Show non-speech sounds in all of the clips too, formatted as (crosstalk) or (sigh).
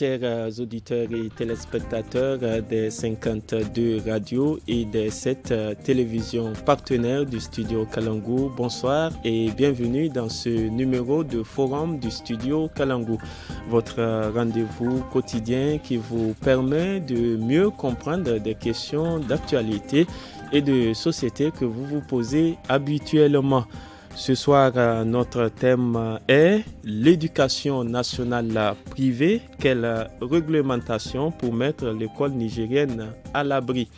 chers euh, auditeurs et téléspectateurs euh, des 52 radios et des 7 euh, télévisions partenaires du studio Kalangou, bonsoir et bienvenue dans ce numéro de forum du studio Kalangou, votre rendez-vous quotidien qui vous permet de mieux comprendre des questions d'actualité et de société que vous vous posez habituellement. Ce soir, euh, notre thème euh, est l'éducation nationale euh, privée, quelle réglementation pour mettre l'école nigérienne à l'abri.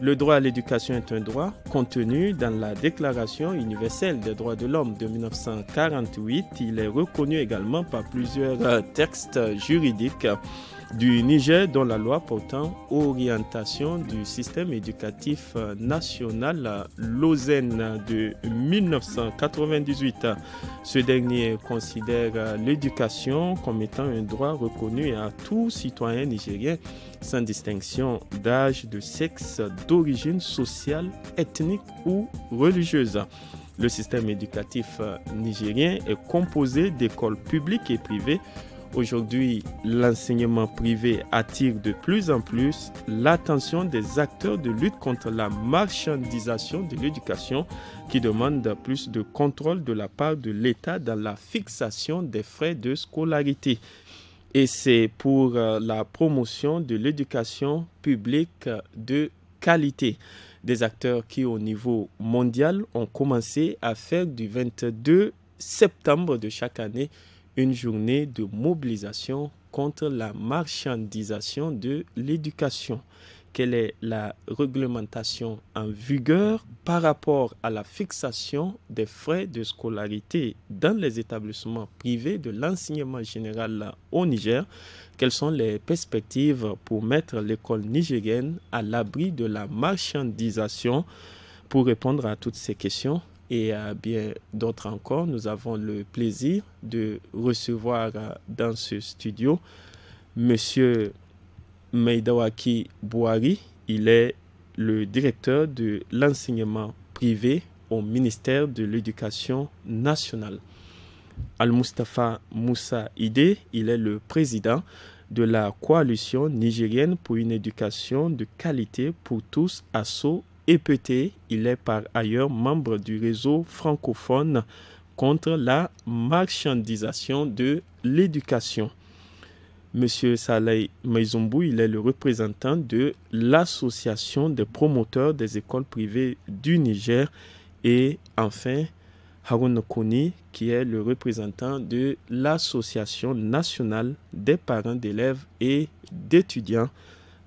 Le droit à l'éducation est un droit contenu dans la Déclaration universelle des droits de l'homme de 1948. Il est reconnu également par plusieurs textes juridiques du Niger dont la loi portant orientation du système éducatif national Lausanne de 1998. Ce dernier considère l'éducation comme étant un droit reconnu à tout citoyen nigérien sans distinction d'âge, de sexe, d'origine sociale, ethnique ou religieuse. Le système éducatif nigérien est composé d'écoles publiques et privées Aujourd'hui, l'enseignement privé attire de plus en plus l'attention des acteurs de lutte contre la marchandisation de l'éducation qui demandent plus de contrôle de la part de l'État dans la fixation des frais de scolarité. Et c'est pour euh, la promotion de l'éducation publique de qualité. Des acteurs qui au niveau mondial ont commencé à faire du 22 septembre de chaque année une journée de mobilisation contre la marchandisation de l'éducation. Quelle est la réglementation en vigueur par rapport à la fixation des frais de scolarité dans les établissements privés de l'enseignement général au Niger Quelles sont les perspectives pour mettre l'école nigérienne à l'abri de la marchandisation Pour répondre à toutes ces questions, et à euh, bien d'autres encore. Nous avons le plaisir de recevoir euh, dans ce studio Monsieur Meidawaki Boari. Il est le directeur de l'enseignement privé au ministère de l'Éducation nationale. Al-Mustafa Moussa Ide, il est le président de la coalition nigérienne pour une éducation de qualité pour tous, à ASSO Ept, Il est par ailleurs membre du réseau francophone contre la marchandisation de l'éducation. Monsieur Saleh Maizumbu, il est le représentant de l'Association des promoteurs des écoles privées du Niger. Et enfin, Harun Koni, qui est le représentant de l'Association nationale des parents d'élèves et d'étudiants.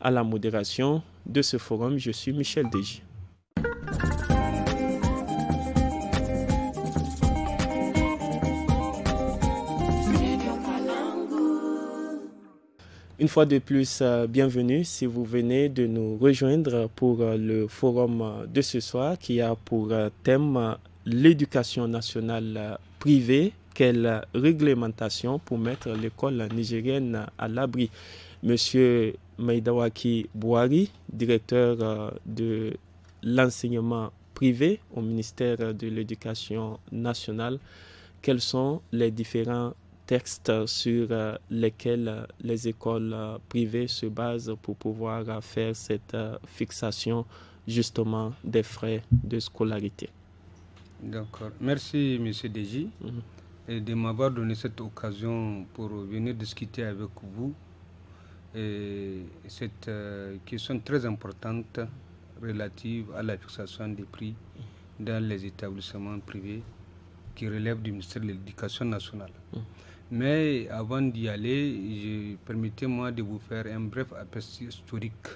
À la modération de ce forum, je suis Michel Deji. Une fois de plus, euh, bienvenue si vous venez de nous rejoindre pour euh, le forum euh, de ce soir qui a pour thème l'éducation nationale privée, quelle réglementation pour mettre l'école nigérienne à l'abri. Monsieur Maïdawaki Boari, directeur de l'enseignement privé au ministère de l'Éducation nationale, quels sont les différents textes sur euh, lesquels euh, les écoles euh, privées se basent pour pouvoir faire cette fixation justement des frais de scolarité. D'accord. Merci, monsieur Deji, mhm. de m'avoir donné cette occasion pour venir discuter avec vous et cette question très importante relative à la fixation des prix dans les établissements privés qui relèvent du ministère de l'Éducation nationale. Mmh. Mais avant d'y aller, permettez-moi de vous faire un bref aperçu historique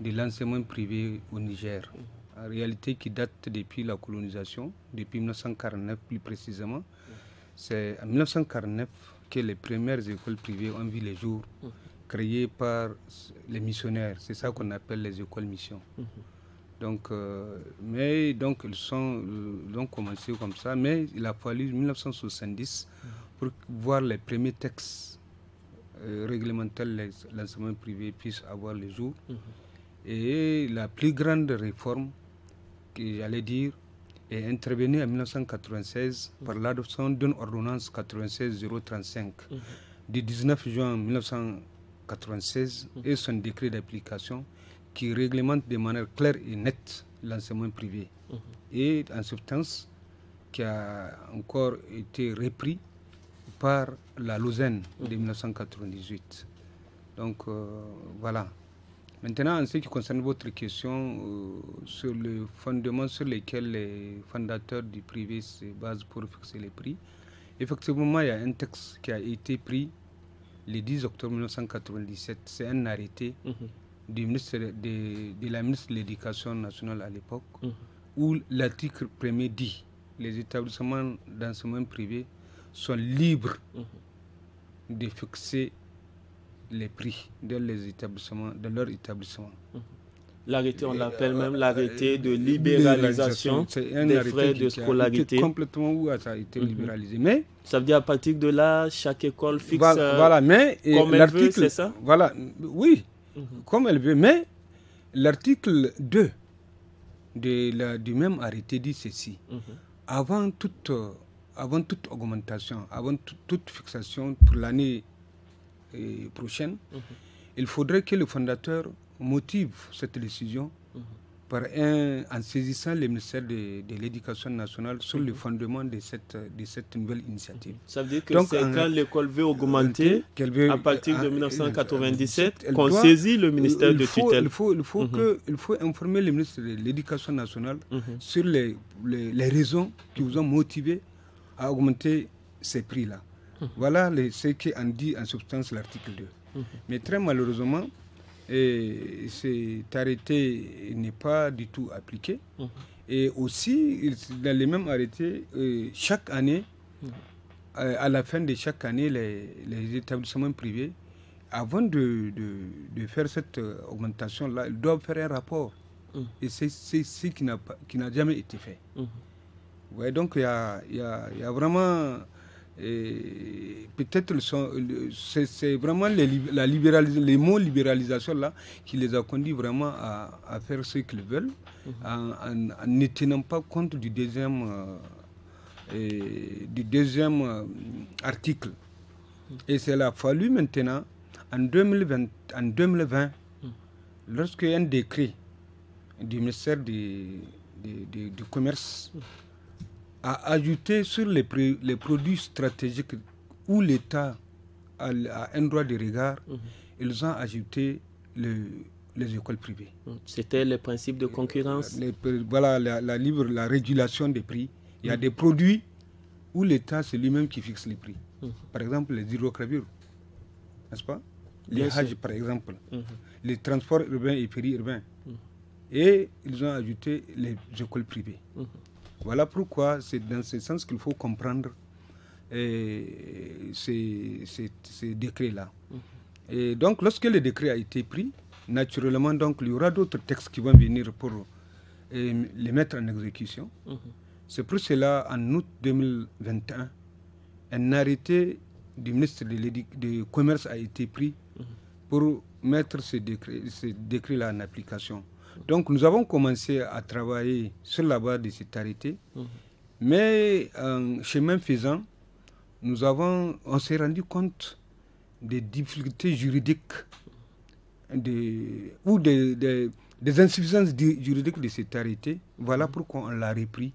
de l'enseignement privé au Niger, mmh. en réalité qui date depuis la colonisation, depuis 1949 plus précisément. Mmh. C'est en 1949 que les premières écoles privées ont vu les jours. Créés par les missionnaires. C'est ça qu'on appelle les écoles mission. Mhm. Donc, euh, mais donc ils sont donc euh, ont commencé comme ça, mais il a fallu 1970 pour voir les premiers textes euh, réglementaires les l'enseignement privé puisse avoir le jour. Mhm. Et la plus grande réforme, j'allais dire, est intervenue en 1996 par l'adoption d'une ordonnance 96-035 mhm. du 19 juin 1996 96 et son décret d'application qui réglemente de manière claire et nette l'enseignement privé. Mhm. Et en substance, qui a encore été repris par la Lausanne de 1998. Mhm. Donc euh, voilà. Maintenant, en ce qui concerne votre question euh, sur le fondement sur lequel les fondateurs du privé se basent pour fixer les prix, effectivement, il y a un texte qui a été pris le 10 octobre 1997, c'est un arrêté mhm. de, la ministre de l'Éducation nationale à l'époque, mhm. où l'article 1er dit les établissements d'enseignement privé sont libres mhm. de fixer les prix de, leurs établissements, de leur établissement. L'arrêté, on l'appelle euh, même l'arrêté de euh, libéralisation un des frais de scolarité. complètement où ça a été mhm. libéralisé. Mais ça veut dire à partir de là, chaque école fixe. Euh, voilà, mais l'article, c'est ça. Voilà, oui, mhm. comme elle veut. Mais l'article 2 de la, du même arrêté dit ceci mhm. avant toute avant toute augmentation, avant toute fixation pour l'année prochaine, il faudrait que le fondateur motive cette décision mhm. par un, en saisissant le ministère de, de l'Éducation nationale sur le mhm. fondement de cette, de cette nouvelle initiative. Ça veut dire que c'est quand l'école veut augmenter euh, à partir de 1997 euh, euh, qu'on saisit le ministère de tutelle. Il faut, il faut, mhm. que, il faut informer le ministère de l'Éducation nationale sur les, les, raisons qui vous ont motivé à augmenter ces prix-là. Voilà les, ce qu'en dit en substance l'article 2. Mais très malheureusement, et cet arrêté n'est pas du tout appliqué. Mhm. Et aussi, dans les mêmes arrêtés, euh, chaque année, mhm. euh, à la fin de chaque année, les, établissements privés, avant de, de, faire cette euh, augmentation-là, ils doivent faire un rapport. Mhm. Et c'est ce qui n'a jamais été fait. Ouais, donc, il y a, y a, vraiment et peut-être c'est vraiment les, la les mots libéralisation là qui les a conduits vraiment à, faire ce qu'ils veulent, mhm. en, ne tenant pas compte du deuxième, euh, du deuxième euh, article. Mhm. Et cela a fallu maintenant, en 2020, en 2020 mhm. lorsque un décret du ministère du Commerce a ajouter sur les, produits stratégiques où l'État a, un droit de regard, mhm. ils ont ajouté les écoles privées. Mhm. C'était le principe de concurrence euh, Voilà, la, libre, la régulation des prix. Il y a mhm. des produits où l'État, c'est lui-même qui fixe les prix. Par exemple, les hydrocarbures, n'est-ce pas Les Bien par exemple. Les transports urbains et périurbains. Et ils ont ajouté les écoles privées. Voilà pourquoi c'est dans ce sens qu'il faut comprendre euh, ces, décrets-là. Mhm. Et donc, lorsque le décret a été pris, naturellement, donc, il y aura d'autres textes qui vont venir pour euh, les mettre en exécution. Mhm. C'est pour cela, en août 2021, un arrêté du ministre du Commerce a été pris mhm. pour mettre ces décrets là en application. Donc nous avons commencé à travailler sur la base de cette arrêté, mhm. mais en euh, chemin faisant, on s'est rendu compte des difficultés juridiques ou des, insuffisances juridiques de cet arrêté. Voilà mhm. pourquoi on l'a repris,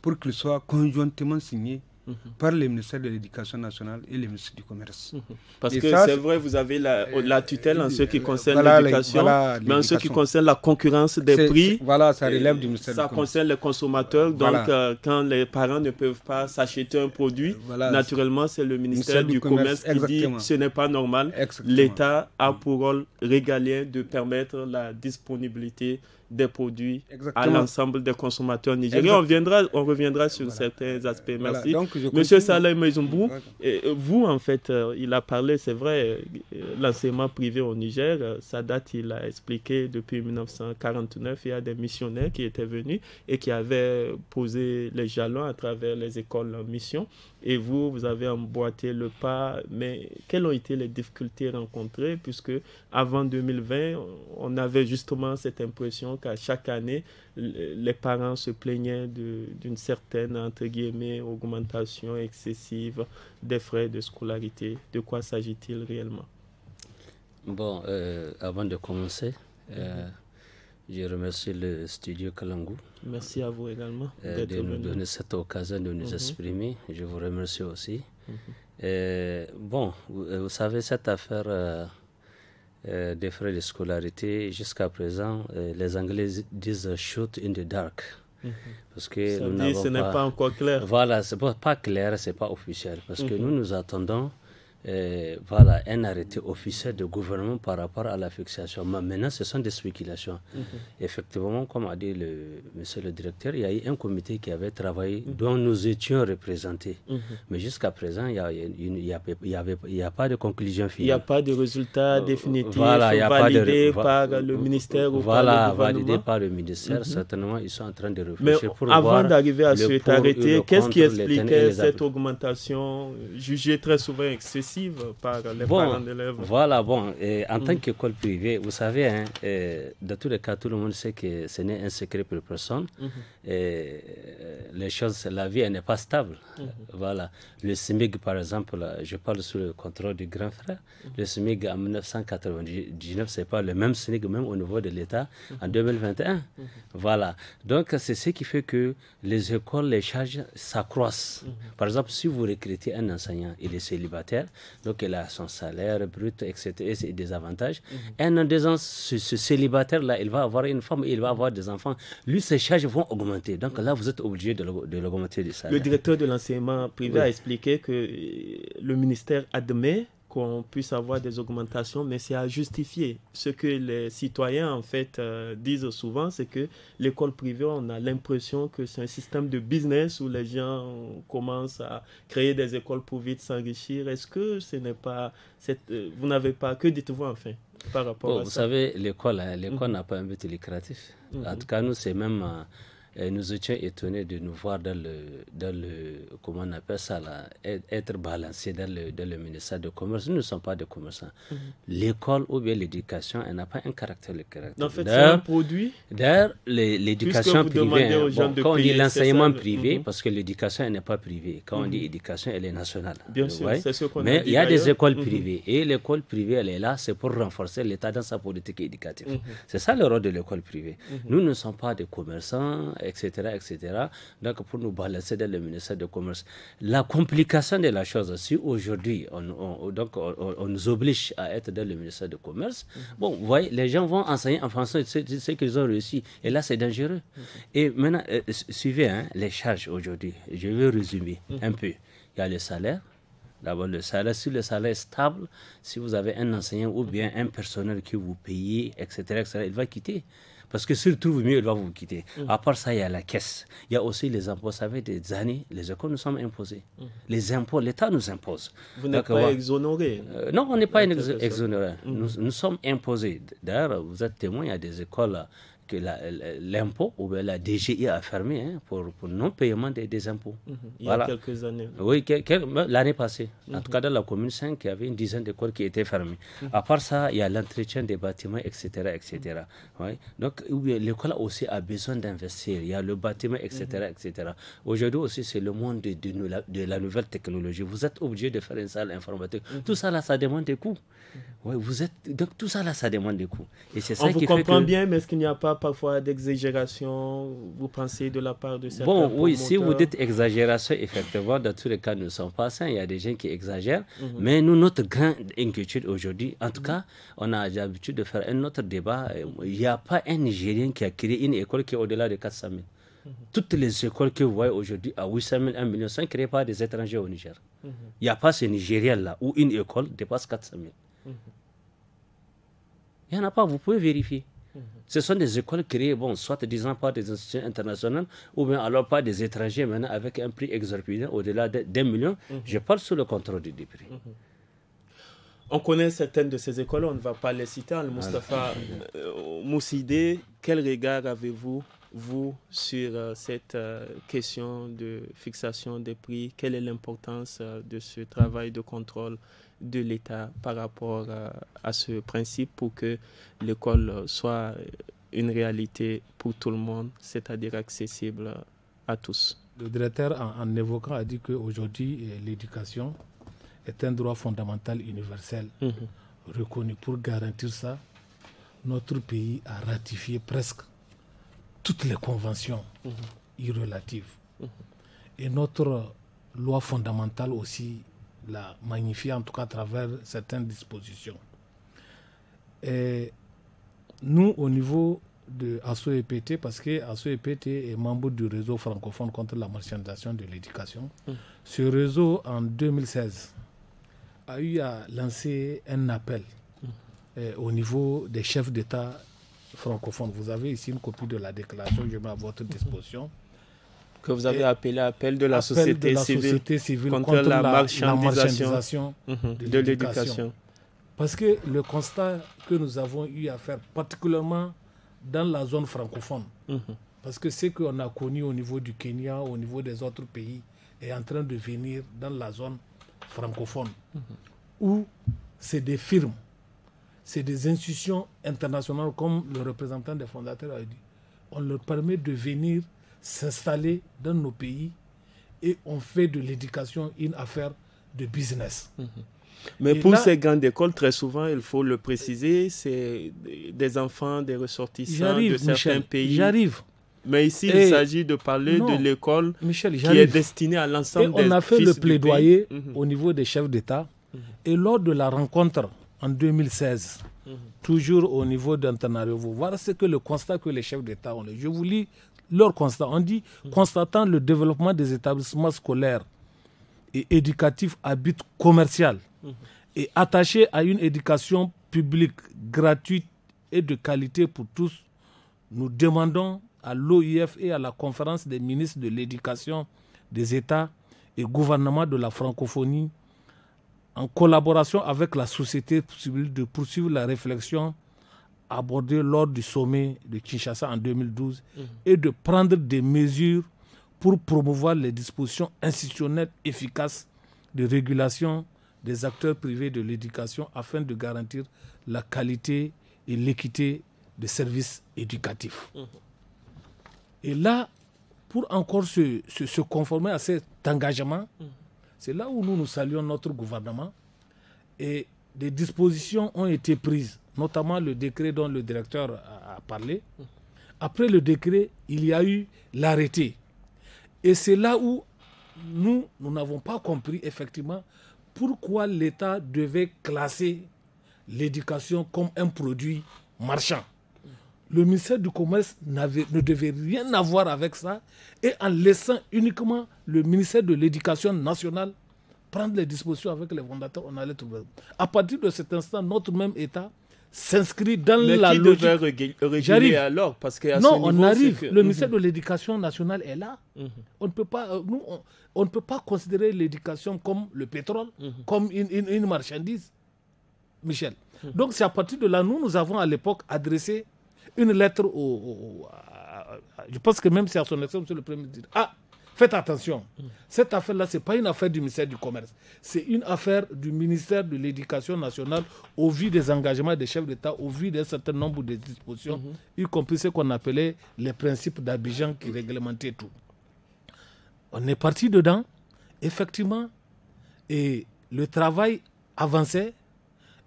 pour qu'il soit conjointement signé Mhm. par les ministères de l'Éducation nationale et le ministère du Commerce. Mhm. Parce que c'est vrai, vous avez la, euh, tutelle en euh, ce qui euh, concerne l'éducation, mais en ce qui concerne la concurrence des prix, ça concerne les consommateurs, donc quand les parents ne peuvent pas s'acheter un produit, naturellement, c'est le ministère, du, Commerce, qui dit ce n'est pas normal. L'État a mm. pour rôle régalien de permettre la disponibilité des produits à l'ensemble des consommateurs nigériens. On, viendra, on reviendra sur certains aspects. Merci. Monsieur Saleh Mezumbu, vous, en fait, euh, il a parlé, c'est vrai, euh, l'enseignement privé au Niger, ça euh, sa date, il a expliqué depuis 1949, il y a des missionnaires qui étaient venus et qui avaient posé les jalons à travers les écoles en mission et vous, vous avez emboîté le pas. Mais quelles ont été les difficultés rencontrées puisque avant 2020, on avait justement cette impression qu'à chaque année, les parents se plaignaient d'une certaine, entre guillemets, augmentation excessive des frais de scolarité. De quoi s'agit-il réellement Bon, euh, avant de commencer, euh, je remercie le studio Kalangu. Merci à vous également. Euh, de nous donner cette occasion de nous mhm. exprimer. Je vous remercie aussi. Mhm. Euh, bon, euh, vous, savez, cette affaire des frais de scolarité, jusqu'à présent, les Anglais disent shoot in the dark. Mhm. Parce que ce n'est pas... encore clair. Voilà, c'est pas, pas clair, c'est pas officiel. Parce que nous nous attendons voilà, un arrêté officiel de gouvernement par rapport à la fixation. Mais maintenant, ce sont des spéculations. Mhm. Effectivement, comme a dit le monsieur le directeur, il y a eu un comité qui avait travaillé, dont nous étions représentés. Mhm. Mais jusqu'à présent, il n'y a, y a, a, pas de conclusion finale. Il n'y a pas de résultat euh, définitif voilà, y a pas de, par le ministère ou voilà, par le gouvernement. validé par le ministère. Mhm. Certainement, ils sont en train de réfléchir Mais avant d'arriver à cet arrêté, qu'est-ce qui expliquait cette augmentation jugée très souvent excessive par les parents d'élèves. Voilà, bon, et en tant mm. qu'école privée, vous savez, hein, dans tous les cas, tout le monde sait que ce n'est un secret pour personne. Mm-hmm. Euh, les choses, la vie, n'est pas stable. Mm-hmm. Voilà. Le SMIG, par exemple, je parle sous le contrôle du grand frère. Mm-hmm. Le SMIG en 1999, ce n'est pas le même SMIG, même au niveau de l'État, en 2021. Voilà. Donc, c'est ce qui fait que les écoles, les charges s'accroissent. Par exemple, si vous recrutez un enseignant, il est célibataire, donc elle a son salaire brut, etc., et des avantages. Mhm. Un an, deux ans, ce, célibataire-là, il va avoir une femme, il va avoir des enfants. Lui, ses charges vont augmenter. Donc là, vous êtes obligé de l'augmenter du salaire. Le directeur de l'enseignement privé a expliqué que le ministère admet qu'on puisse avoir des augmentations, mais c'est à justifier. Ce que les citoyens, en fait, euh, disent souvent, c'est que l'école privée, on a l'impression que c'est un système de business où les gens commencent à créer des écoles pour vite s'enrichir. Est-ce que ce n'est pas... Euh, vous n'avez pas... Que dites-vous, enfin par rapport à ça? vous savez, l'école, hein, l'école mm. n'a pas un but lucratif. Mm-hmm. En tout cas, nous, c'est même... Euh, nous étions étonnés de nous voir dans le, dans le comment on appelle ça, être balancé dans le, dans le ministère de commerce. Nous ne sommes pas des commerçants. Mhm. L'école ou bien l'éducation, elle n'a pas un caractère. Le caractère. En fait, un produit. D'ailleurs, l'éducation privée, hein, quand on dit l'enseignement privé, mhm. parce que l'éducation, elle n'est pas privée. Quand on dit mhm. éducation, elle est nationale. Bien sûr, Mais il y a des écoles privées. Et l'école privée, elle est là, c'est pour renforcer l'État dans sa politique éducative. C'est ça le rôle de l'école privée. Nous ne sommes pas des commerçants etc., etc., donc pour nous balancer dans le ministère du Commerce. La complication de la chose, si aujourd'hui on, donc on, nous oblige à être dans le ministère du Commerce, mhm. bon, vous voyez, les gens vont enseigner en français ce, qu'ils ont réussi. Et là, c'est dangereux. Mhm. Et maintenant, euh, suivez hein, les charges aujourd'hui. Je vais résumer mhm. un peu. Il y a le salaire. D'abord, le salaire, si le salaire est stable, si vous avez un enseignant ou bien un personnel qui vous paye etc., etc., il va quitter. Parce que surtout mieux, il va vous quitter. Mm. À part ça, il y a la caisse. Il y a aussi les impôts. Ça fait des années, les écoles nous sommes imposés. Mm. Les impôts, l'État nous impose. Vous n'êtes pas exonéré euh, Non, on n'est pas exonéré. Mm. Nous, nous, sommes imposés. D'ailleurs, vous êtes témoin, il y a des écoles que l'impôt ou la DGI a fermé hein, pour, non-paiement des, impôts. Mhm. Il y a quelques années. Oui, l'année passée. En mhm. tout cas, dans la commune 5, il y avait une dizaine d'écoles qui étaient fermées. Mhm. À part ça, il y a l'entretien des bâtiments, etc. etc. Oui. Donc, l'école aussi a besoin d'investir. Il y a le bâtiment, etc. etc. Aujourd'hui aussi, c'est le monde de, de, la, nouvelle technologie. Vous êtes obligé de faire une salle informatique. Tout ça, là, ça demande des coûts. vous êtes... Donc, tout ça, là, ça demande des coûts. Et c'est ça On qui vous comprend bien, mais est-ce qu'il n'y a pas parfois d'exagération, vous pensez, de la part de certains Bon, oui, si vous dites exagération, effectivement, dans tous les cas, nous ne sommes pas sains. Il y a des gens qui exagèrent. Mhm. Mais nous, notre grande inquiétude aujourd'hui, en tout cas, on a l'habitude de faire un autre débat. Il n'y a pas un Nigérien qui a créé une école qui est au-delà de 400 000. Mhm. Toutes les écoles que vous voyez aujourd'hui à 800 000, 1 million ne créées pas des étrangers au Niger. Mhm. Il n'y a pas ce Nigérien-là où une école dépasse 400 000. Il n'y en a pas, vous pouvez vérifier. Ce sont des écoles créées, bon, soit disant par des institutions internationales, ou bien alors par des étrangers maintenant avec un prix exorbitant au-delà d'un million. Mhm. Je parle sous le contrôle du prix. Mhm. On connaît certaines de ces écoles, on ne va pas les citer. Al-Mustafa hein, euh, quel regard avez-vous, vous, sur euh, cette euh, question de fixation des prix Quelle est l'importance de ce travail de contrôle de l'État par rapport à ce principe pour que l'école soit une réalité pour tout le monde, c'est-à-dire accessible à tous. Le directeur, en, évoquant, a dit que qu'aujourd'hui, eh, l'éducation est un droit fondamental universel mhm. reconnu. Pour garantir ça, notre pays a ratifié presque toutes les conventions mmh. relatives. Mhm. Et notre loi fondamentale aussi l'a magnifié en tout cas à travers certaines dispositions. Et nous, au niveau de ASSO EPT, parce que ASSO EPT est membre du réseau francophone contre la marchandisation de l'éducation, hum. ce réseau en 2016 a eu à lancer un appel hum. euh, au niveau des chefs d'État francophones. Vous avez ici une copie de la déclaration, je mets à votre disposition que vous avez appelé appel de la, société, civile contre, la, marchandisation, mhm, de l'éducation. Parce que le constat que nous avons eu à faire, particulièrement dans la zone francophone, mhm. parce que ce qu'on a connu au niveau du Kenya, au niveau des autres pays, est en train de venir dans la zone francophone, mhm. où c'est des firmes, c'est des institutions internationales, comme le représentant des fondateurs a dit. On leur permet de venir s'installer dans nos pays et on fait de l'éducation une affaire de business. Mhm. Mais pour ces grandes écoles, très souvent, il faut le préciser, c'est des enfants, des ressortissants de certains pays. J'arrive. Mais ici, il eh, s'agit de parler de l'école qui est destinée à l'ensemble des On a fait le plaidoyer mhm. au niveau des chefs d'État. Mhm. Et lors de la rencontre en 2016, toujours au niveau vous voilà ce que le constat que les chefs d'État ont. Je vous lis leur constat. On dit constatant le développement des établissements scolaires et éducatifs à but commercial et attachés à une éducation publique gratuite et de qualité pour tous, nous demandons à l'OIF et à la conférence des ministres de l'éducation des États et gouvernements de la francophonie, en collaboration avec la société civile, de poursuivre la réflexion abordé lors du sommet de Kinshasa en 2012 mhm. et de prendre des mesures pour promouvoir les dispositions institutionnelles efficaces de régulation des acteurs privés de l'éducation afin de garantir la qualité et l'équité des services éducatifs. Mhm. Et là, pour encore se, conformer à cet engagement, mhm. c'est là où nous, nous saluons notre gouvernement et des dispositions ont été prises, notamment le décret dont le directeur a parlé. Après le décret, il y a eu l'arrêté. Et c'est là où nous, n'avons pas compris effectivement pourquoi l'État devait classer l'éducation comme un produit marchand. Le ministère du Commerce ne devait rien avoir avec ça et en laissant uniquement le ministère de l'Éducation nationale prendre les dispositions avec les fondateurs, on allait trouver. À partir de cet instant, notre même État s'inscrit dans Mais la logique. J'arrive alors parce que non, on arrive. Le ministère mhm. de l'Éducation nationale est là. Mhm. On ne peut pas, euh, nous, on, ne peut pas considérer l'éducation comme le pétrole, mhm. comme une, marchandise, Michel. Donc c'est à partir de là, nous, nous avons à l'époque adressé une lettre au, je pense que même c'est à son exemple, c'est le premier ministre. Ah, Faites attention. Cette affaire-là, ce n'est pas une affaire du ministère du Commerce. C'est une affaire du ministère de l'Éducation nationale au vu des engagements des chefs d'État, au vu d'un certain nombre de dispositions, mhm. y compris ce qu'on appelait les principes d'Abidjan qui réglementaient tout. On est parti dedans, effectivement, et le travail avançait.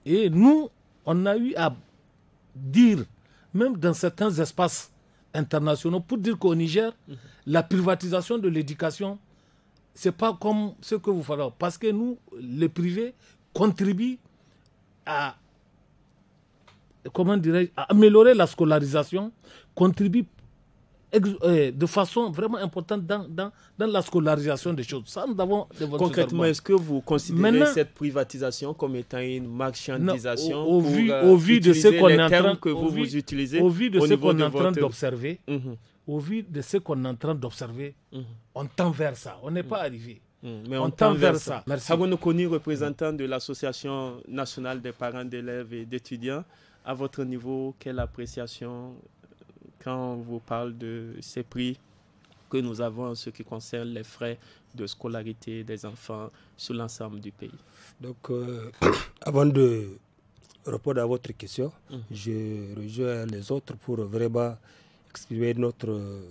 Et nous, on a eu à dire, même dans certains espaces internationaux, pour dire qu'au Niger, mhm la privatisation de l'éducation, c'est pas comme ce que vous faites. Parce que nous, les privés, contribuent à, comment dirais à améliorer la scolarisation, contribuent euh, de façon vraiment importante dans, dans, dans, la scolarisation des choses. Ça, nous avons Concrètement, est-ce que vous considérez cette privatisation comme étant une marchandisation euh, au, vu, de ce qu'on est en train que vous, utilisez au, vu de ce qu'on est en train d'observer, mhm au vu de ce qu'on est en train d'observer, mhm. on tend vers ça. On n'est pas mhm. arrivé. Mhm. Mais on, tend, vers, ça. ça. Merci. représentant de l'Association nationale des parents d'élèves et d'étudiants, à votre niveau, quelle appréciation euh, quand on vous parle de ces prix que nous avons en ce qui concerne les frais de scolarité des enfants sur l'ensemble du pays Donc, euh, (clears throat) avant de répondre à votre question, je rejoins les autres pour vraiment exprimer notre euh,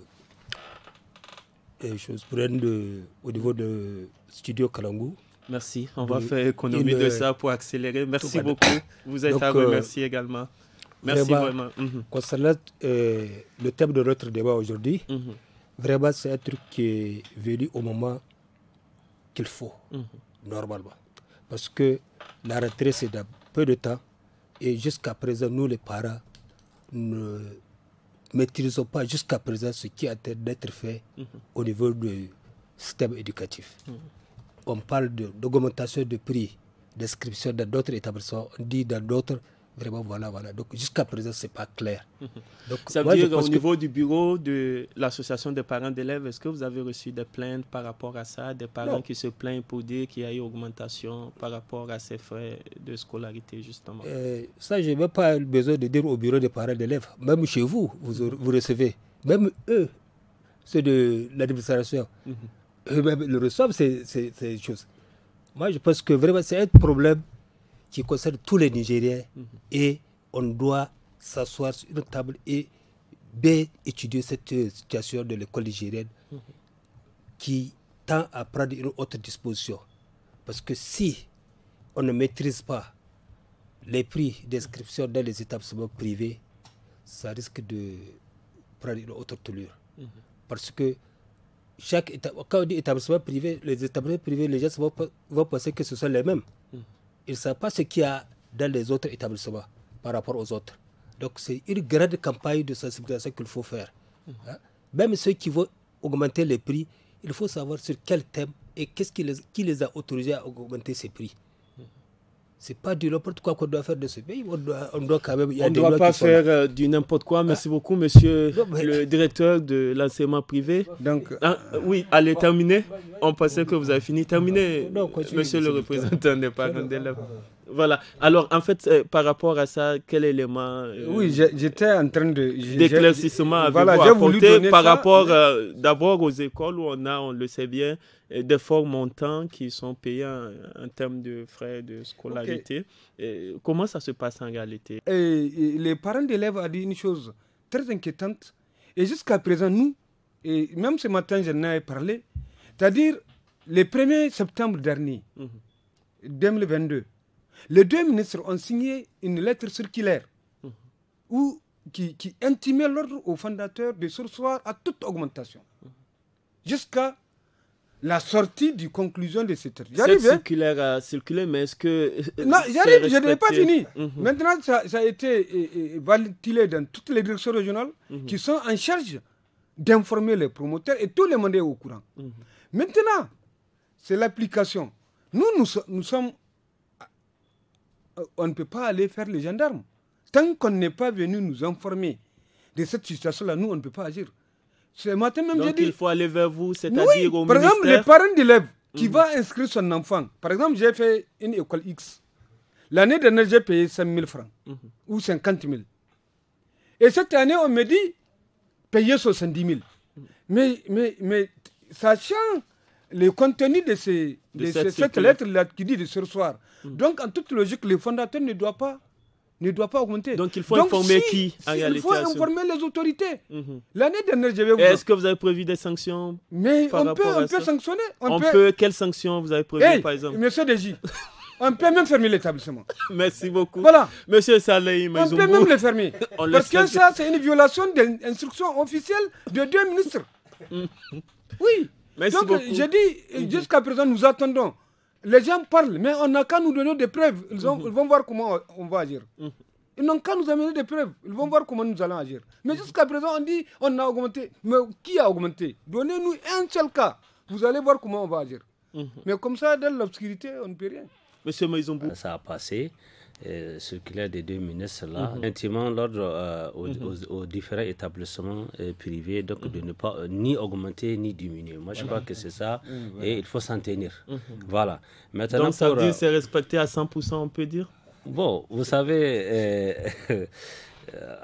euh, chose pour de, au niveau de Studio Kalangou. Merci. On va faire économie de euh, ça pour accélérer. Merci beaucoup. Vous êtes à remercier également. Merci vraiment. Mhm. Concernant le thème de notre débat aujourd'hui, mhm. vraiment, c'est un truc qui est venu au moment qu'il faut, mhm. normalement. Parce que la retraite, c'est dans peu de temps. Et jusqu'à présent, nous, les parents, nous maîtrisons pas jusqu'à présent ce qui a d'être fait mhm. au niveau du système éducatif. Mhm. On parle d'augmentation de, prix d'inscription dans d'autres établissements, on dit dans d'autres Vraiment, voilà, voilà. Donc, jusqu'à présent, ce pas clair. (laughs) Donc, Ça veut dire qu'au niveau du bureau de l'association des parents d'élèves, est-ce que vous avez reçu des plaintes par rapport à ça Des parents qui se plaignent pour dire qu'il y a eu augmentation par rapport à ces frais de scolarité, justement euh, Ça, je n'ai pas besoin de dire au bureau des parents d'élèves. Même chez vous, vous, recevez. Même eux, ceux de l'administration, mhm. eux-mêmes le reçoivent, ces choses. Moi, je pense que vraiment, c'est un problème qui concerne tous les Nigériens mhm. et on doit s'asseoir sur une table et bien étudier cette euh, situation de l'école nigérienne mhm. qui tend à prendre une autre disposition. Parce que si on ne maîtrise pas les prix d'inscription dans les établissements privés, ça risque de prendre une autre tournure. Mhm. Parce que chaque quand on dit établissement privé, les établissements privés, les gens vont, penser que ce sont les mêmes ils ne savent pas ce qu'il y a dans les autres établissements par rapport aux autres. Donc c'est une grande campagne de sensibilisation qu'il faut faire. Hmm. Hein. Même ceux qui vont augmenter les prix, il faut savoir sur quel thème et qu'est-ce qui qui les a autorisés à augmenter ces prix c'est pas du n'importe quoi qu'on doit faire de ce pays. On doit, doit quand même. pas faire euh, du n'importe quoi. Merci ah. beaucoup, monsieur le directeur de l'enseignement privé. Donc, ah, oui, allez, terminer. On pensait que vous avez fini. Terminez, monsieur le représentant des parents d'élèves. Voilà. Alors, en fait, euh, par rapport à ça, quel élément euh, Oui, j'étais en train de d'éclaircissement avez vous apporté par rapport euh, d'abord aux écoles où on a, on le sait bien, des forts montants qui sont payés en, termes de frais de scolarité. comment ça se passe en réalité et Les parents d'élèves ont dit une chose très inquiétante. Et jusqu'à présent, nous, et même ce matin, j'en ai parlé, c'est-à-dire le 1er septembre dernier, mhm. le 2022, les deux ministres ont signé une lettre circulaire mhm. qui, intimait l'ordre aux fondateurs de sursoir à toute augmentation. Mhm. Jusqu'à la sortie du conclusion de cette lettre hein. Circulaire, circulaire, mais est-ce que. Euh, non, j'arrive, je n'ai pas fini. Mhm. Maintenant, ça, a été euh, euh, validé dans toutes les directions régionales qui sont en charge d'informer les promoteurs et tous les monde au courant. Maintenant, c'est l'application. nous, nous sommes euh, on ne peut pas aller faire les gendarmes. Tant qu'on n'est pas venu nous informer de cette situation-là, nous, on ne peut pas agir. Ce matin même, j'ai dit. il faut aller vers vous, c'est-à-dire oui, Par exemple, les parents d'élèves qui mhm. va inscrire son enfant. Par exemple, j'ai fait une école X. L'année dernière, j'ai payé 5 000 francs mhm. ou 50 000. Et cette année, on me dit, payer 70 000. Mhm. Mais, mais, mais sachant le contenu de ces de, cette, lettre, qui dit de ce soir. Hmm. Donc, en toute logique, les fondateurs ne doivent pas ne doit pas augmenter. Donc il faut informer qui en Il faut informer les autorités. Mhm. L'année dernière, j'avais. vais vous. Est-ce que vous avez prévu des sanctions Mais on, peut, on peut sanctionner. On, peut... Quelles sanctions vous avez prévues, par exemple Monsieur Deji, on peut même fermer l'établissement. (laughs) Merci beaucoup. Voilà. Monsieur Saleh, On peut même le fermer. (laughs) Parce que ça, c'est une violation des instructions officielles de deux ministres. (laughs) oui. Donc, j'ai dit, jusqu'à présent, nous attendons. Les gens parlent, mais on n'a qu'à nous donner des preuves. Ils, mhm. vont voir comment on va agir. Mhm. Ils n'ont qu'à nous amener des preuves. Ils vont voir comment nous allons agir. Mais jusqu'à présent, on dit, on a augmenté. Mais qui a augmenté Donnez-nous un seul cas. Vous allez voir comment on va agir. Mhm. Mais comme ça, dans l'obscurité, on ne peut rien. Monsieur Maisonbou. Ça a passé. Ce y a des deux ministres-là, intimement mhm. l'ordre euh, mhm. aux, différents établissements euh, privés donc de mhm. ne pas euh, ni augmenter ni diminuer. Moi, je crois que c'est ça et il faut s'en tenir. Voilà. Maintenant, donc, ça veut dire c'est respecté à 100%, on peut dire Bon, vous savez. (laughs)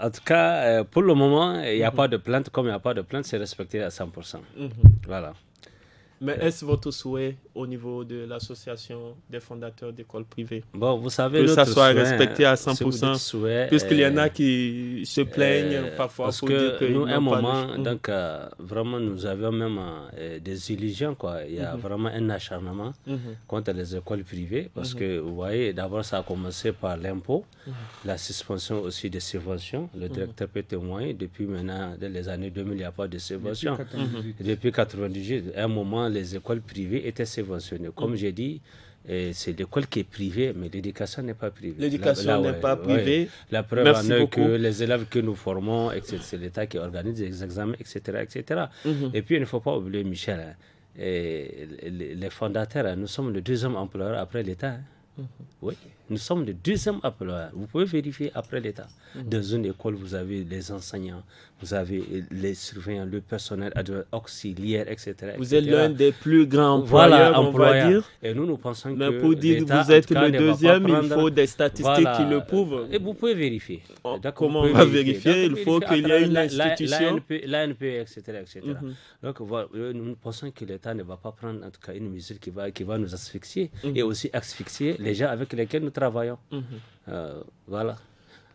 en tout cas, pour le moment, il n'y a pas de plainte. Comme il n'y a pas de plainte, c'est respecté à 100%. Voilà. Mais est-ce votre souhait au niveau de l'association des fondateurs d'écoles privées Bon, vous savez, que ça soit respecté à 100%, hein, puisqu'il y en a euh, qui se plaignent euh, parfois parce que nous, à un moment, donc euh, vraiment, nous avions même des illusions quoi. Il y a mhm. vraiment un acharnement mhm. contre les écoles privées parce mhm. que vous voyez, d'abord ça a commencé par l'impôt, la suspension aussi des subventions. Le directeur peut témoigner depuis maintenant, dès les années 2000, il n'y a pas de subvention. Depuis 98, à un moment les écoles privées étaient subventionnées. Comme mm. j'ai dit, eh, c'est l'école qui est privée, mais l'éducation n'est pas privée. L'éducation n'est pas privée. La preuve en est que les élèves que nous formons, c'est l'État qui organise les examens, etc. etc. Mm-hmm. Et puis, il ne faut pas oublier, Michel, hein, eh, les fondateurs, hein, nous sommes le deuxième employeur après l'État. Hein. Mm-hmm. Oui. Nous sommes le deuxième employeur. Vous pouvez vérifier après l'État. Mhm. Dans une école, vous avez les enseignants, vous avez les surveillants, le personnel auxiliaire, etc. Vous êtes l'un des plus grands employeurs, on dire. Et nous, nous pensons que. Mais pour dire que vous êtes le deuxième, il faut des statistiques qui le prouvent. Et vous pouvez vérifier. Oh, comment on va vérifier, Il faut qu'il y ait une institution. L'ANP, etc. etc. Donc, voilà, euh, nous pensons que l'État ne va pas prendre, en tout cas, une mesure qui va, qui va nous asphyxier mhm. et aussi asphyxier les gens avec lesquels nous travaillant mhm. euh, voilà.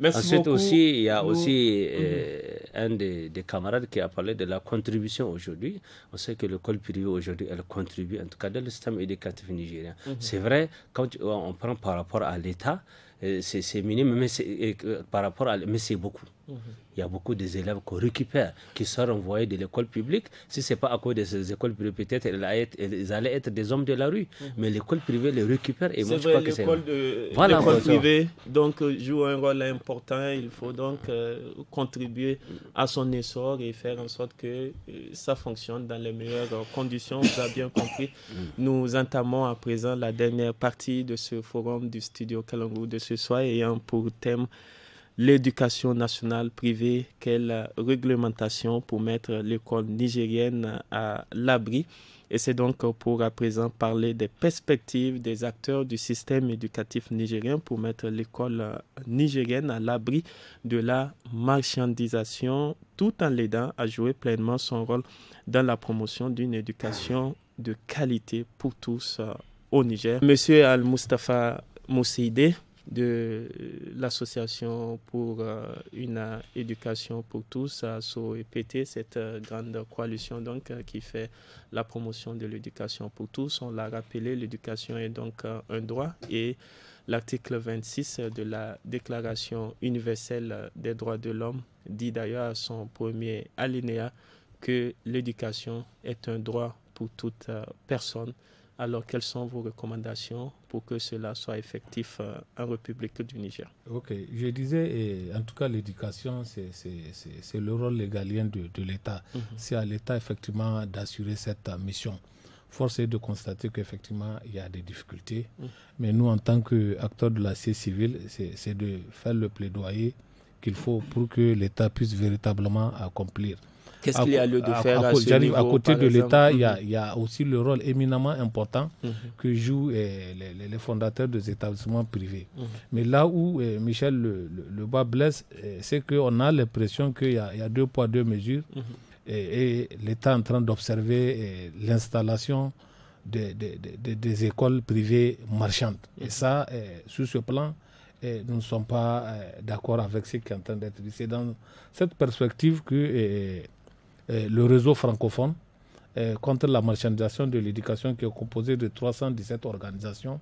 Merci Ensuite aussi, il y a aussi mhm. euh, un des, camarades qui a parlé de la contribution aujourd'hui. On sait que l'école privée aujourd'hui, elle contribue, en tout cas dans le système éducatif nigérien. Mhm. C'est vrai, quand on prend par rapport à l'État, euh, c'est minime, mais c'est beaucoup. Il y a beaucoup des élèves qu'on récupère, qui sont renvoyés de l'école publique. Si ce n'est pas à cause de ces écoles privées, peut-être ils allaient être des hommes de la rue. Mhm. Mais l'école privée les récupère et moi, je crois que c'est... l'école privée donc, euh, joue un rôle important. Il faut donc euh, contribuer à son essor et faire en sorte que euh, ça fonctionne dans les meilleures conditions. Vous avez bien compris. Mm. Nous entamons à présent la dernière partie de ce forum du studio Kalangou de ce soir ayant pour thème l'éducation nationale privée, quelle réglementation pour mettre l'école nigérienne à l'abri. Et c'est donc pour à présent parler des perspectives des acteurs du système éducatif nigérien pour mettre l'école nigérienne à l'abri de la marchandisation tout en l'aidant à jouer pleinement son rôle dans la promotion d'une éducation de qualité pour tous euh, au Niger. Monsieur Al-Mustafa Mousseide, de euh, l'association pour euh, une euh, éducation pour tous, SOEPT, cette grande coalition donc qui fait la promotion de l'éducation pour tous. On l'a rappelé, l'éducation est donc un droit et l'article 26 de la Déclaration universelle des droits de l'homme dit d'ailleurs à son premier alinéa que l'éducation est un droit pour toute personne alors, quelles sont vos recommandations pour que cela soit effectif euh, en République du Niger Ok, je disais, en tout cas, l'éducation, c'est le rôle légalien de, l'État. Mhm. C'est à l'État, effectivement, d'assurer cette euh, mission. Force est de constater qu'effectivement, il y a des difficultés. Mhm. Mais nous, en tant qu'acteurs de la civile, c'est de faire le plaidoyer qu'il faut pour que l'État puisse véritablement accomplir. Qu'est-ce qu'il y a lieu de faire à, à, côté de l'État, il, y, a aussi le rôle éminemment important mm-hmm. que jouent eh, les, fondateurs des établissements privés. Mm-hmm. Mais là où eh, Michel le, bas blesse, eh, c'est qu'on a l'impression qu'il y, a deux poids, deux mesures. Mm-hmm. Et, et l'État en train d'observer l'installation des, écoles privées marchandes. Et ça, sous ce plan, nous ne sommes pas d'accord avec ce qui est en train d'être dit. C'est dans cette perspective que euh, le réseau francophone euh, contre la marchandisation de l'éducation qui est composé de 317 organisations,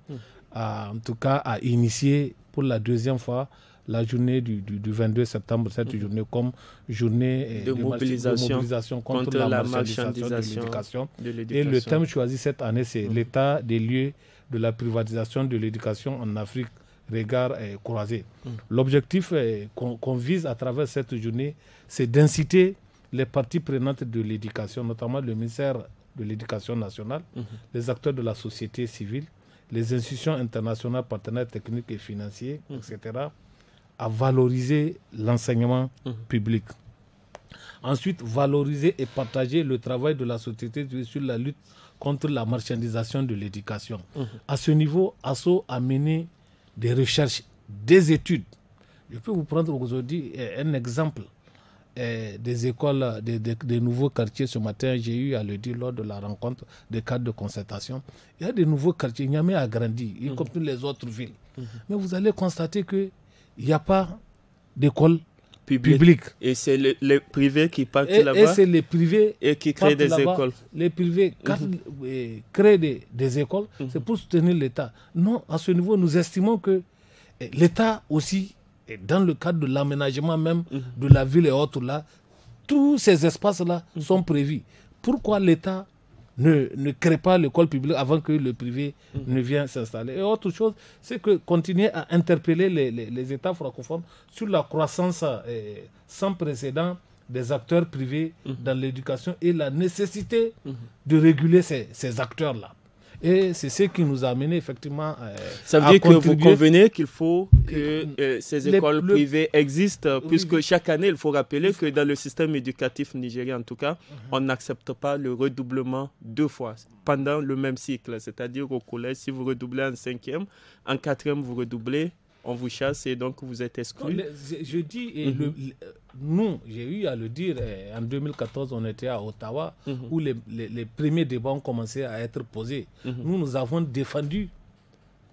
a, hmm. en tout cas a initié pour la deuxième fois la journée du, du, 22 septembre, cette hmm. journée comme journée euh, de, mobilisation, contre, la, marchandisation, de l'éducation. Et le thème choisi cette année, c'est hmm. l'état des lieux de la privatisation de l'éducation en Afrique, regard croisé. L'objectif qu'on vise à travers cette journée, c'est d'inciter les parties prenantes de l'éducation, notamment le ministère de l'Éducation nationale, mhm. les acteurs de la société civile, les institutions internationales, partenaires techniques et financiers, mhm. etc., à valoriser l'enseignement mhm. public. Ensuite, valoriser et partager le travail de la société sur la lutte contre la marchandisation de l'éducation. À ce niveau, ASSO a mené des recherches, des études. Je peux vous prendre aujourd'hui un exemple. Eh, des écoles, des, nouveaux quartiers. Ce matin, j'ai eu à le dire lors de la rencontre des cadres de concertation. Il y a des nouveaux quartiers. Niamey a grandi, y mhm. compris les autres villes. Mhm. Mais vous allez constater qu'il n'y a pas d'école publique. Et c'est les privés qui partent là-bas. Et c'est les privés et qui créent des écoles. Les privés mhm. eh, créent des, écoles, c'est pour soutenir l'État. Non, à ce niveau, nous estimons que eh, l'État aussi et dans le cadre de l'aménagement même mhm. de la ville et autres, là, tous ces espaces-là mhm. sont prévus. Pourquoi l'État ne, ne, crée pas l'école publique avant que le privé mhm. ne vienne s'installer Et autre chose, c'est que continuer à interpeller les, États francophones sur la croissance euh, sans précédent des acteurs privés dans l'éducation et la nécessité de réguler ces acteurs-là. Et c'est ce qui nous a amené effectivement à. Euh, Ça veut dire que vous convenez qu'il faut que euh, ces écoles privées existent, puisque chaque année, il faut rappeler que dans le système éducatif nigérien, en tout cas, uh-huh. on n'accepte pas le redoublement deux fois pendant le même cycle. C'est-à-dire au collège, si vous redoublez en cinquième, en quatrième, vous redoublez, on vous chasse et donc vous êtes exclu. je dis, mm-hmm nous, j'ai eu à le dire, eh, en 2014, on était à Ottawa, mhm. où les, les, premiers débats ont commencé à être posés. Mhm. Nous, nous avons défendu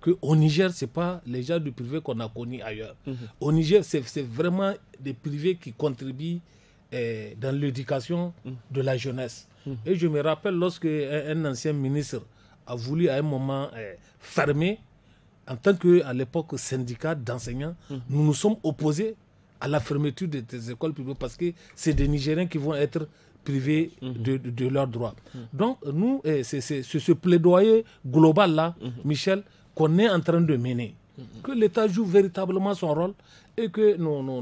qu'au Niger, ce n'est pas les gens du privé qu'on a connus ailleurs. Mhm. Au Niger, c'est vraiment des privés qui contribuent eh, dans l'éducation de la jeunesse. Et je me rappelle lorsque un, ancien ministre a voulu à un moment eh, fermer, en tant qu'à l'époque syndicat d'enseignants, nous nous sommes opposés à la fermeture des écoles publiques parce que c'est des Nigériens qui vont être privés mhm. de, de, leurs droits. Mhm. Donc, nous, eh, c'est ce plaidoyer global-là, mhm. Michel, qu'on est en train de mener. Que l'État joue véritablement son rôle et que nos, nos,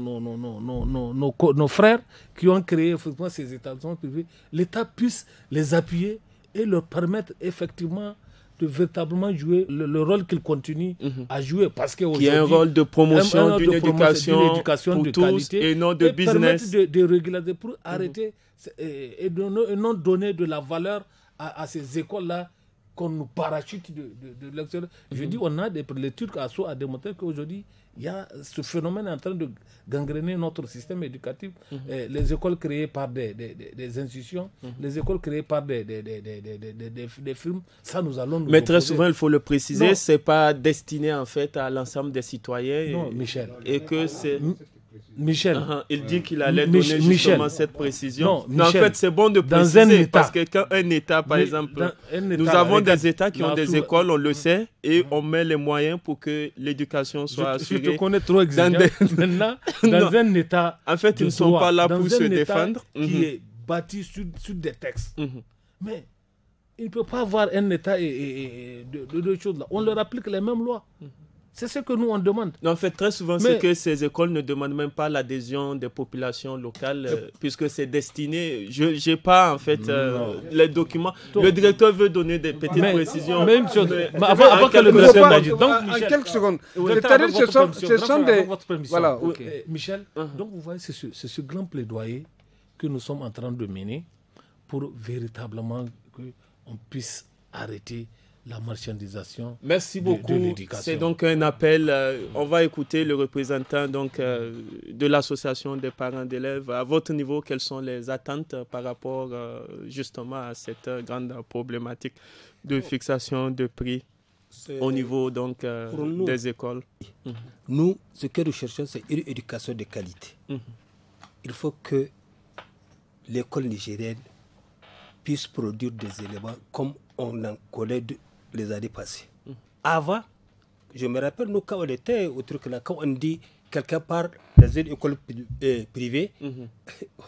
nos, nos frères qui ont créé effectivement ces établissements privés, l'État puisse les appuyer et leur permettre effectivement de véritablement jouer le, rôle qu'il continue mhm. à jouer. Parce que y a un rôle de promotion d'une éducation, pour tous et non de business. De, pour mhm. arrêter et, non donner de la valeur à ces écoles-là qu'on nous parachute de, de, l'extérieur. Je dis, on a des, les Turcs à démontrer qu'aujourd'hui, il y a ce phénomène en train de gangréner notre système éducatif. les écoles créées par des, institutions, les écoles créées par des, des, films, ça nous allons nous Mais très souvent, il faut le préciser, ce n'est pas destiné en fait à l'ensemble des citoyens. Non, Michel. Et que c'est. Michel. Uh-huh. Il dit qu'il allait donner justement cette précision. Non, en fait, c'est bon de préciser parce que quand un État, par exemple, nous avons des États qui ont des écoles, on le sait, et on met les moyens pour que l'éducation soit assurée. Je te connais trop exigeant. Dans (laughs) Maintenant, dans un État. En fait, ils ne sont pas là pour se défendre. Qui mhm. est bâti sur, des textes. Mhm. Mais il ne peut pas avoir un État et, deux, choses là. On leur applique les mêmes lois. Mhm. C'est ce que nous, on demande. En fait, très souvent, c'est que ces écoles ne demandent même pas l'adhésion des populations locales, euh, euh, puisque c'est destiné. Je n'ai pas, en fait, euh, les documents. le directeur veut donner des petites précisions. Même Mais, avant, que le directeur Donc, en quelques secondes. ce des. Voilà, Michel, hein. donc vous voyez, c'est ce, grand plaidoyer que nous sommes en train de mener pour véritablement qu'on puisse arrêter la marchandisation Merci beaucoup. C'est donc un appel. Euh, on va écouter le représentant donc, euh, de l'association des parents d'élèves. À votre niveau, quelles sont les attentes par rapport euh, justement à cette grande problématique de oh. fixation de prix au niveau donc, des écoles mhm. Nous, ce que nous cherchons, c'est une éducation de qualité. Mhm. Il faut que l'école nigérienne puisse produire des éléments comme on en connaît de, les années passées. Avant, je me rappelle, nous, quand on était au truc là, quand on dit quelqu'un part dans une école euh, privée, mhm.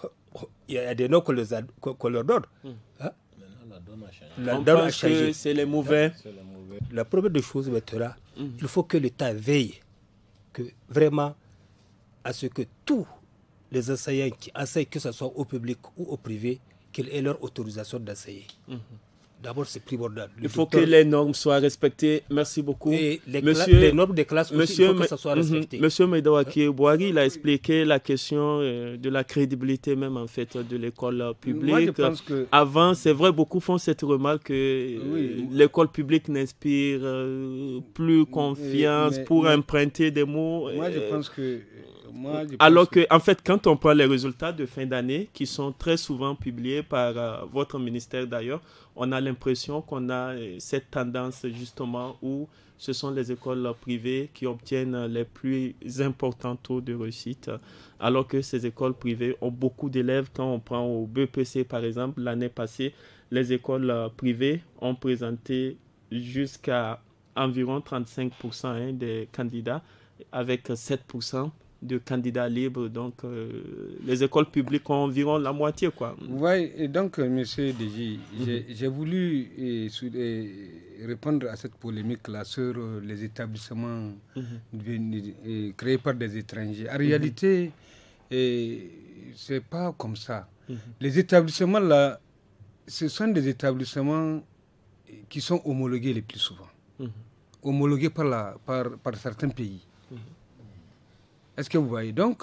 (laughs) il y a des noms qu'on leur donne. Mhm. Hein? La donne a changé. C'est les mauvais. La première des choses maintenant, mhm. il faut que l'État veille que vraiment à ce que tous les enseignants qui enseignent, que ce soit au public ou au privé, qu'ils aient leur autorisation d'enseigner. D'abord, c'est primordial. il faut que les normes soient respectées. Merci beaucoup. Et les, les normes des classes, aussi, monsieur, il faut que ça soit mhm. respecté. Monsieur Medawaki hein? Boari, il a expliqué la question euh, de la crédibilité même en fait de l'école euh, publique. Avant, c'est vrai, beaucoup font cette remarque que euh, l'école publique n'inspire plus confiance pour emprunter des mots. Moi, je pense que Alors que, en fait, quand on prend les résultats de fin d'année, qui sont très souvent publiés par votre ministère d'ailleurs, on a l'impression qu'on a euh, cette tendance justement où ce sont les écoles privées qui obtiennent les plus importants taux de réussite, alors que ces écoles privées ont beaucoup d'élèves. Quand on prend au BPC par exemple, l'année passée, les écoles euh, privées ont présenté jusqu'à environ 35% hein, des candidats avec 7% de candidats libres. Donc, euh, les écoles publiques ont environ la moitié, quoi. Oui, et donc, euh, monsieur DJ, mhm. j'ai voulu euh, répondre à cette polémique-là sur les établissements mhm. créés par des étrangers. En mhm. réalité -hmm. réalité, c'est pas comme ça. Les établissements, là, ce sont des établissements qui sont homologués les plus souvent. Homologués par, la, par, par certains pays. Est-ce que vous voyez Donc,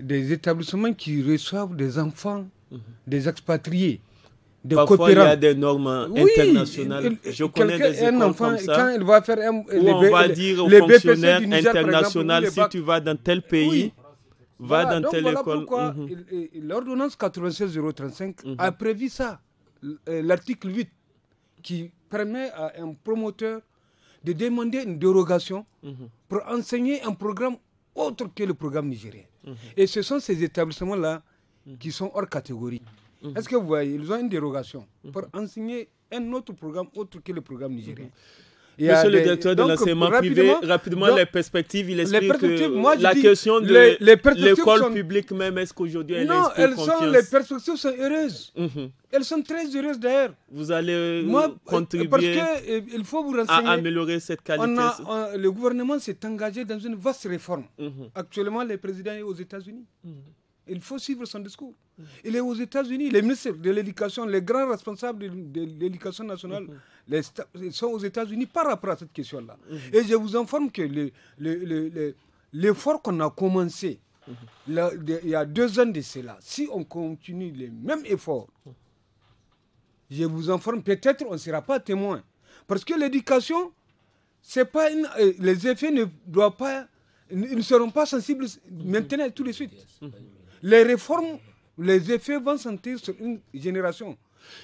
des établissements qui reçoivent des enfants, mhm. des expatriés, des Parfois, il y a des normes internationales. Je connais des écoles comme ça, Quand il va faire un, les, on va dire aux fonctionnaires internationaux, si tu vas dans tel pays, va dans telle école. Mhm. l'ordonnance 96-035 mhm. a prévu ça, euh, l'article 8, qui permet à un promoteur de demander une dérogation pour enseigner un programme autre que le programme nigérien. Mhm. Et ce sont ces établissements-là mhm. qui sont hors catégorie. Mhm. Est-ce que vous voyez, ils ont une dérogation pour enseigner un autre programme autre que le programme nigérien. Monsieur le directeur de l'enseignement privé, rapidement les perspectives, il explique que la question de l'école publique même, est-ce qu'aujourd'hui elle Non, elles sont, les perspectives sont heureuses. Mhm. Elles sont très heureuses d'ailleurs. Vous allez euh, contribuer parce euh, faut vous renseigner. à améliorer cette qualité. le gouvernement s'est engagé dans une vaste réforme. Mhm. Actuellement, le président est aux États-Unis. Mhm. Il faut suivre son discours. Il est aux États-Unis. Les ministres de l'éducation, les grands responsables de, l'éducation nationale, mhm. les, sont aux États-Unis par rapport à cette question-là. Mhm. Et je vous informe que l'effort qu'on a commencé mhm. il y a deux ans de cela, si on continue les mêmes efforts, je vous informe, peut-être on ne sera pas témoin. Parce que l'éducation, c'est pas euh, les effets ne doivent pas, ne seront pas sensibles maintenant tout de suite les réformes, les effets vont sentir sur une génération.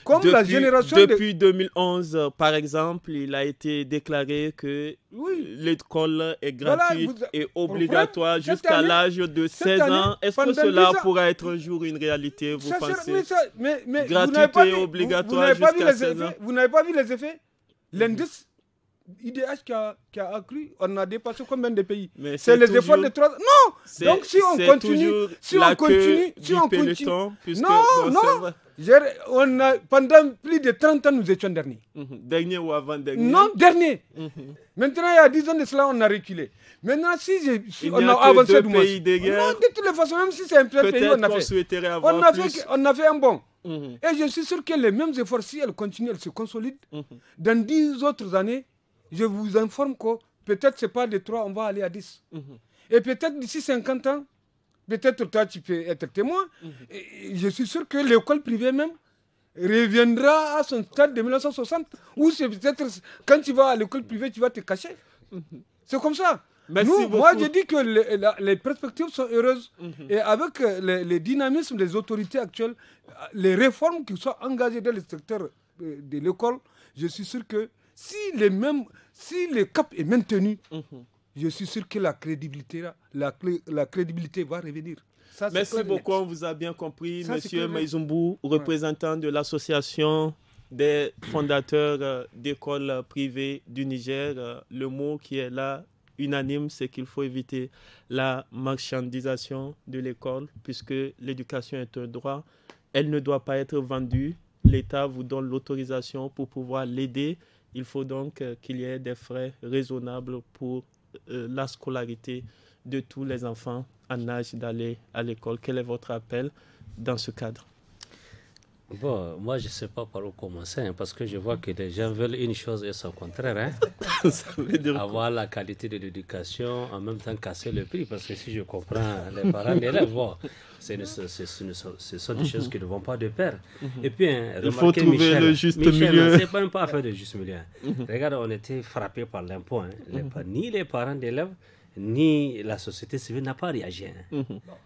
depuis, la génération depuis 2011, par exemple, il a été déclaré que oui. l'école est gratuite et obligatoire jusqu'à l'âge de 16 ans. Est-ce que cela pourra être un jour une réalité, vous pensez mais Gratuité et obligatoire jusqu'à 16 ans. Vous n'avez pas vu les effets L'indice IDH qui a, qui a, accru, on a dépassé combien de pays C'est les efforts de trois. Non Donc si on continue, si on continue, si on continue. Non, non on pendant plus de 30 ans, nous étions derniers. Mhm. Dernier ou avant-dernier Non, dernier. Mhm. Maintenant, il y a 10 ans de cela, on a reculé. Maintenant, si, on a, avancé du moins. Non, de toutes les façons, même si c'est un peu pays, on a on fait. on, on un bon. Mhm. Et je suis sûr que les mêmes efforts, si elles continuent, elles se consolident, dans 10 autres années, je vous informe que peut-être c'est pas de 3, on va aller à 10. Mhm. Et peut-être d'ici 50 ans, peut-être toi tu peux être témoin. Mhm. Et je suis sûr que l'école privée même reviendra à son stade de 1960, où c'est peut-être quand tu vas à l'école privée, tu vas te cacher. Mhm. C'est comme ça. moi, je dis que les, perspectives sont heureuses. Et avec euh, les, les, dynamismes des autorités actuelles, euh, les réformes qui sont engagées dans le secteur euh, de l'école, je suis sûr que si le, même, si le cap est maintenu, mhm. je suis sûr que la crédibilité, la, la crédibilité va revenir. Merci beaucoup, on vous a bien compris. Monsieur Maizumbu, représentant de l'association des fondateurs euh, d'écoles privées du Niger, euh, le mot qui est là unanime, c'est qu'il faut éviter la marchandisation de l'école, puisque l'éducation est un droit. Elle ne doit pas être vendue. L'État vous donne l'autorisation pour pouvoir l'aider il faut donc euh, qu'il y ait des frais raisonnables pour euh, la scolarité de tous les enfants en âge d'aller à l'école. Quel est votre appel dans ce cadre Bon, moi je ne sais pas par où commencer, hein, parce que je vois que les gens veulent une chose et son contraire. Hein. (laughs) Avoir la qualité de l'éducation, en même temps casser le prix, parce que si je comprends les parents d'élèves, bon, ce, sont des choses qui ne vont pas de pair. Mhm. Et puis, hein, il faut trouver le juste Michel, milieu. c'est pas même pas affaire de juste milieu. Mhm. Regarde, on était frappé par l'impôt. Mhm. ni les parents d'élèves, ni la société civile n'a pas réagi. Mhm.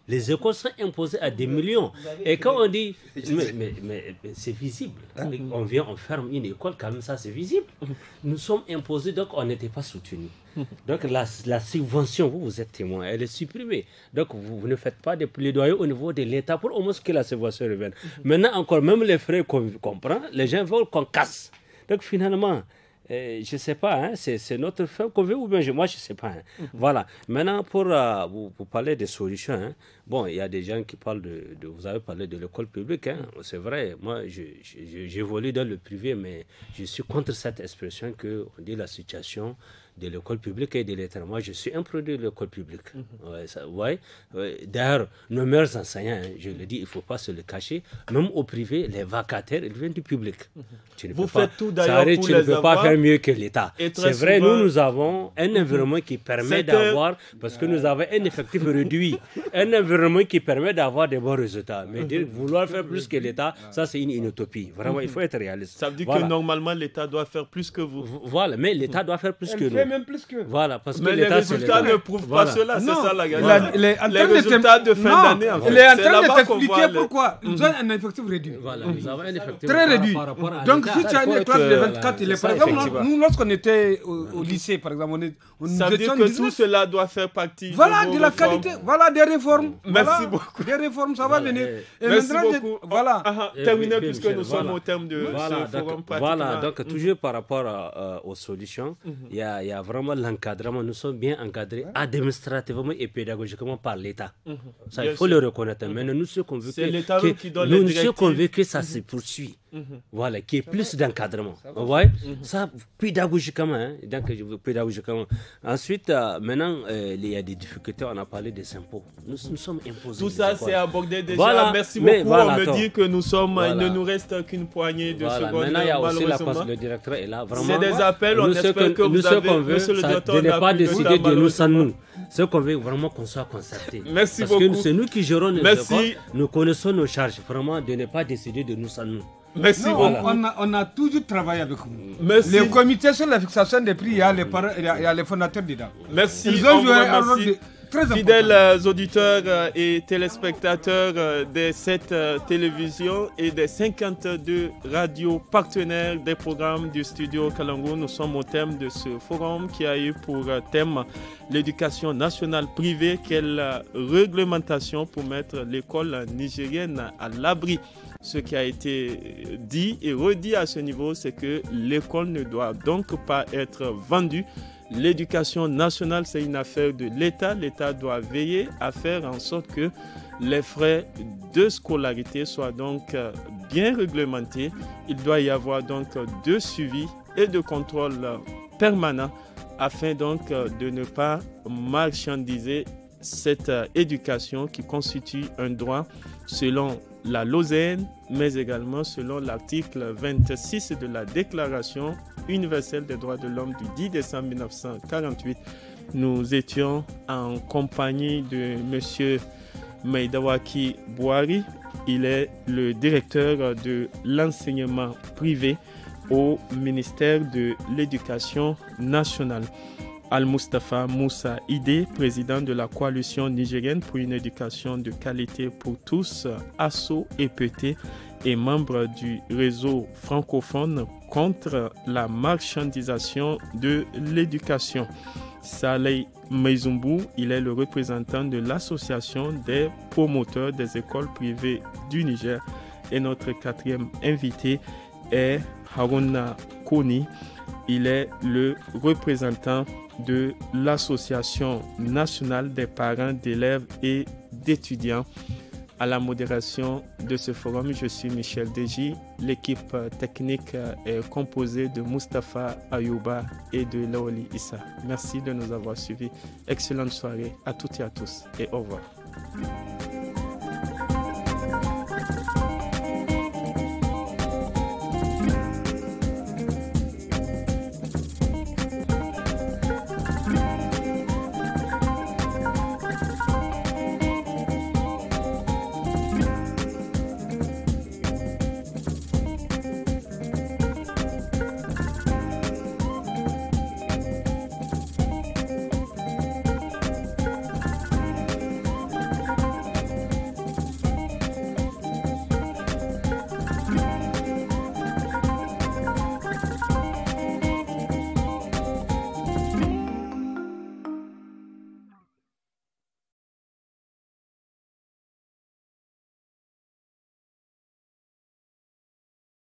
Les écoles sont imposées à des millions. Et quand on dit, mais, c'est visible, hein? on vient, on ferme une école, quand même ça c'est visible. Nous sommes imposés, donc on n'était pas soutenus. Donc la, subvention, vous, vous êtes témoin, elle est supprimée. Donc vous, ne faites pas de plaidoyer au niveau de l'État pour au moins que la subvention revienne. Mhm. Maintenant encore, même les frais qu'on les gens veulent qu'on casse. Donc finalement, je ne sais pas, hein, c'est notre femme qu'on veut ou bien je, moi, je ne sais pas. Hein. Mhm. Voilà. Maintenant, pour euh, vous, parler des solutions, hein. bon, il y a des gens qui parlent de, vous avez parlé de l'école publique, c'est vrai. Moi, je je, dans le privé, mais je suis contre cette expression qu'on dit la situation de l'école publique et de l'État. Moi, je suis un produit de l'école publique. ouais, D'ailleurs, nos meilleurs enseignants, hein, je le dis, il ne faut pas se le cacher, même au privé, les vacataires, ils viennent du public. Mhm. tu ne Vous peux faites pas, tout d'ailleurs tu ne peux pas faire mieux que l'État. C'est vrai, nous, nous avons un mhm. environnement qui permet d'avoir, parce que nous avons un effectif réduit, (laughs) un environnement qui permet d'avoir des bons résultats. Mais dire mhm. vouloir faire plus que l'État, ça, c'est une, inutopie. utopie. Vraiment, il faut être réaliste. Ça veut dire que normalement, l'État doit faire plus que vous. Voilà, mais l'État doit faire plus que nous même plus que. Voilà, parce que les résultats ne prouvent pas cela, c'est ça la galère. Les résultats de fin d'année, en fait. Il est en train de pourquoi. Nous mm. avons un effectif réduit. Voilà, nous avons un mm. effectif Très réduit. Donc, si tu as une classe de 24 il par exemple, nous, lorsqu'on était au lycée, par exemple, on est. Ça veut dire que tout cela doit faire partie. Voilà, de la qualité. Voilà, des réformes. Mm. Merci beaucoup. Des réformes, ça va venir. Merci beaucoup. Voilà. Ah, ah, eh Terminé, puisque nous sommes au terme de ce forum Voilà, donc, toujours par rapport euh, aux solutions, mm-hmm. il y a a vraiment l'encadrement. Nous sommes bien encadrés administrativement et pédagogiquement par l'État. Mhm. Ça, il faut le reconnaître. mais mhm. nous sommes convaincus nous, nous sommes convaincus que ça se poursuit. Mhm. voilà, qui est plus d'encadrement. Vous voyez mhm. Ça, pédagogiquement. Hein, pédagogiquement. Ensuite, euh, maintenant, euh, il y a des difficultés. On a parlé des impôts. Nous, nous sommes imposés. Tout ça, c'est abordé déjà. Voilà. Merci beaucoup. Voilà, on me dit que nous sommes, il ne nous reste qu'une poignée de secondes. Maintenant, il y a aussi la passe. Le directeur est là. Vraiment. C'est des appels. On espère que, nous, vous avez, qu'on veut, de ne pas décider de nous sans nous. Ce qu'on veut, vraiment qu'on soit concerté. Merci Parce beaucoup. Parce que c'est nous qui gérons nos Merci. Nous connaissons nos charges. Vraiment, de ne pas décider de nous sans nous. On, a, toujours travaillé avec vous. Merci. Les comités sur la fixation des prix, il y a les, y a les fondateurs dedans. Merci. Ils ont joué un Fidèles euh, auditeurs euh, et téléspectateurs euh, de cette télévision et des 52 radios partenaires des programmes du studio Kalango, nous sommes au thème de ce forum qui a eu pour thème l'éducation nationale privée, quelle réglementation pour mettre l'école nigérienne à l'abri. Ce qui a été dit et redit à ce niveau, c'est que l'école ne doit donc pas être vendue L'éducation nationale, c'est une affaire de l'État. L'État doit veiller à faire en sorte que les frais de scolarité soient donc euh, bien réglementés. Il doit y avoir donc euh, de suivi et de contrôle euh, permanent afin donc de ne pas marchandiser cette éducation qui constitue un droit selon la Lausanne, mais également selon l'article 26 de la Déclaration universelle des droits de l'homme du 10 décembre 1948. Nous étions en compagnie de M. Maidawaki Boari. Il est le directeur de l'enseignement privé au ministère de l'Éducation nationale. Al-Mustafa Moussa Ide, président de la coalition nigérienne pour une éducation de qualité pour tous, ASSO EPT, et membre du réseau francophone contre la marchandisation de l'éducation. Saleh Meizumbu, il est le représentant de l'association des promoteurs des écoles privées du Niger. Et notre quatrième invité est Haruna Kouni, Il est le représentant de l'Association nationale des parents d'élèves et d'étudiants. À la modération de ce forum, je suis Michel Deji. L'équipe euh, technique euh, est composée de Mustapha Ayouba et de Laoli Issa. Merci de nous avoir suivis. Excellente soirée à toutes et à tous et au revoir.